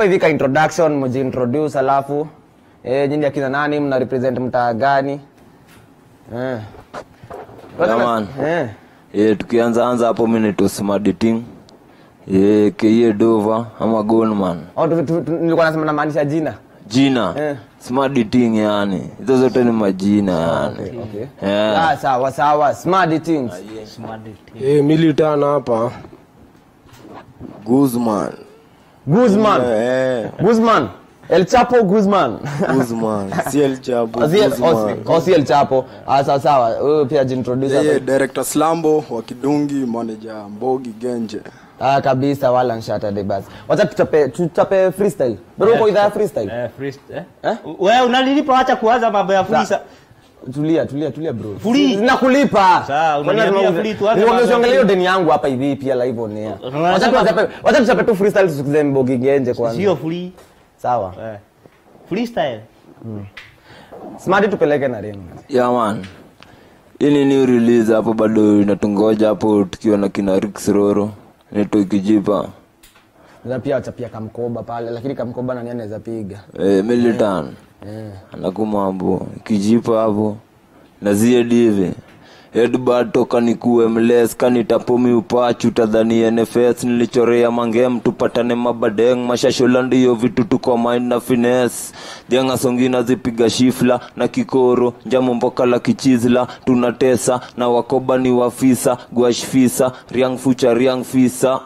hapa hivi ka introduction mjiintroduce, alafu eh, nyinyi akina nani mna represent mtaa gani? Eh. yeah, man. eh. Yeah, tukianza anza hapo mimi ni Tosimaditing. Eh, Kie Dova ama Goldman. Oh, nilikuwa nasema namaanisha jina. Jina. Eh. Smart dating yani. Hizo zote ni majina yani. Okay. Yeah. Eh. sawa sawa. Smart dating. yeah. Smart dating. Eh, militana hapa. Guzman. Guzman. Yeah. Eh. Guzman. El Chapo Guzman. Guzman. Si El Chapo. Si El Chapo. Si El Chapo. Asa sawa. Wewe pia jintroduce Yeye director Slambo wa Kidungi, manager Mbogi Genje. Ah, kabisa wala nshata de basi. Wacha tutape tutape freestyle. Bro, uko eh, idhaa freestyle? Eh, freestyle. Eh? eh? Wewe unalilipa acha kuanza mambo ya freestyle. Tulia, tulia, tulia bro. Free. Nakulipa. Sawa, unaniambia free tu hata. Nimeongelea deni yangu hapa hivi pia live on air. Wacha tuchape, wacha tuchape tu freestyle tusikize mbogi genje kwanza. Sio free. Sawa. Eh. Freestyle. Mm. Smart tupeleke na ring. Yeah man. ini new release hapo bado inatungoja hapo tukiwa na kina Rix Roro. Neto Kijipa naweza pia watapia kamkoba pale, lakini kamkoba nani anaweza piga eh? Militan eh, anakumambo kijipo hapo na ziedi hivi kanikuwe mles kanitapomi upachu utadhani NFS nilichorea mangem tupatane mabadeng mashashola ndiyo vitu tuko mind na fines jenga songina zipiga shifla na kikoro njamo mboka la kichizla tunatesa na wakoba ni wafisa guashfisa riang fucha riang fisa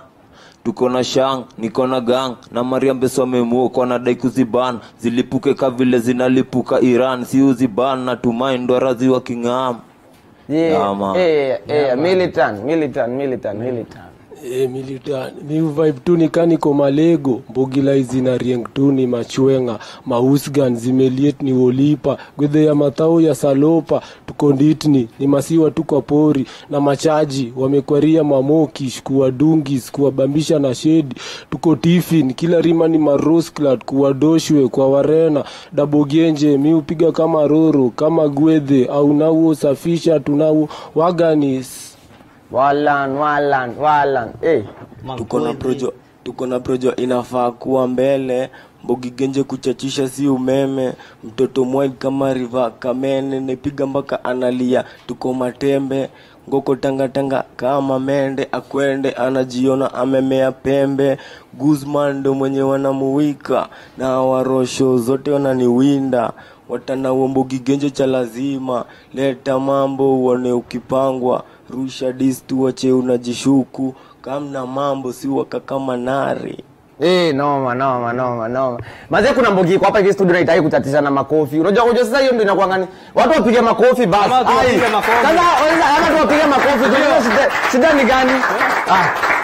tuko na shang, niko na gang na Maria mbesomemuko wanadai kuziban zilipuke ka vile zinalipuka Iran, si uziban na tumai ndo razi wa king'am. Yeah, yeah, yeah, yeah, militant, militant, militant, militant. E, militani vibe tu ni kani kaniko malego mbugila izi na rieng tu ni machwenga mausgan zimeliet ni wolipa gwedhe ya mathao ya salopa tukonditni ni masiwa tu kwa pori na machaji wamekwaria mamoki shkuwa dungis kuwabambisha na shedi tuko tifin kila rima ni marosklat kuwadoshwe kwa warena dabogenje miupiga kama roro kama gwedhe au nawo safisha tunawo waganis Walan, walan, walan. Eh. Tuko na projo, tuko na projo inafaa kuwa mbele Mbogi Genje kuchachisha si umeme, mtoto mwai kama riva kamene, nepiga mpaka analia, tuko matembe ngoko tangatanga kama mende, akwende anajiona amemea pembe. Guzman ndo mwenye wanamuwika na warosho zote wananiwinda watanauomba kigenjo cha lazima, leta mambo uone ukipangwa, rusha distu wache unajishuku, kamna mambo si wakakamanari Hey, eh, noma noma noma noma. Maze kuna mbogi kwa hapa hivi studio naitaki na makofi. Unajua kujua sasa hiyo ndio inakuwa ngani? Watu wapige makofi basi. Sasa waweza kama tuwapige makofi, makofi. Shida ni gani? Eh? Ah.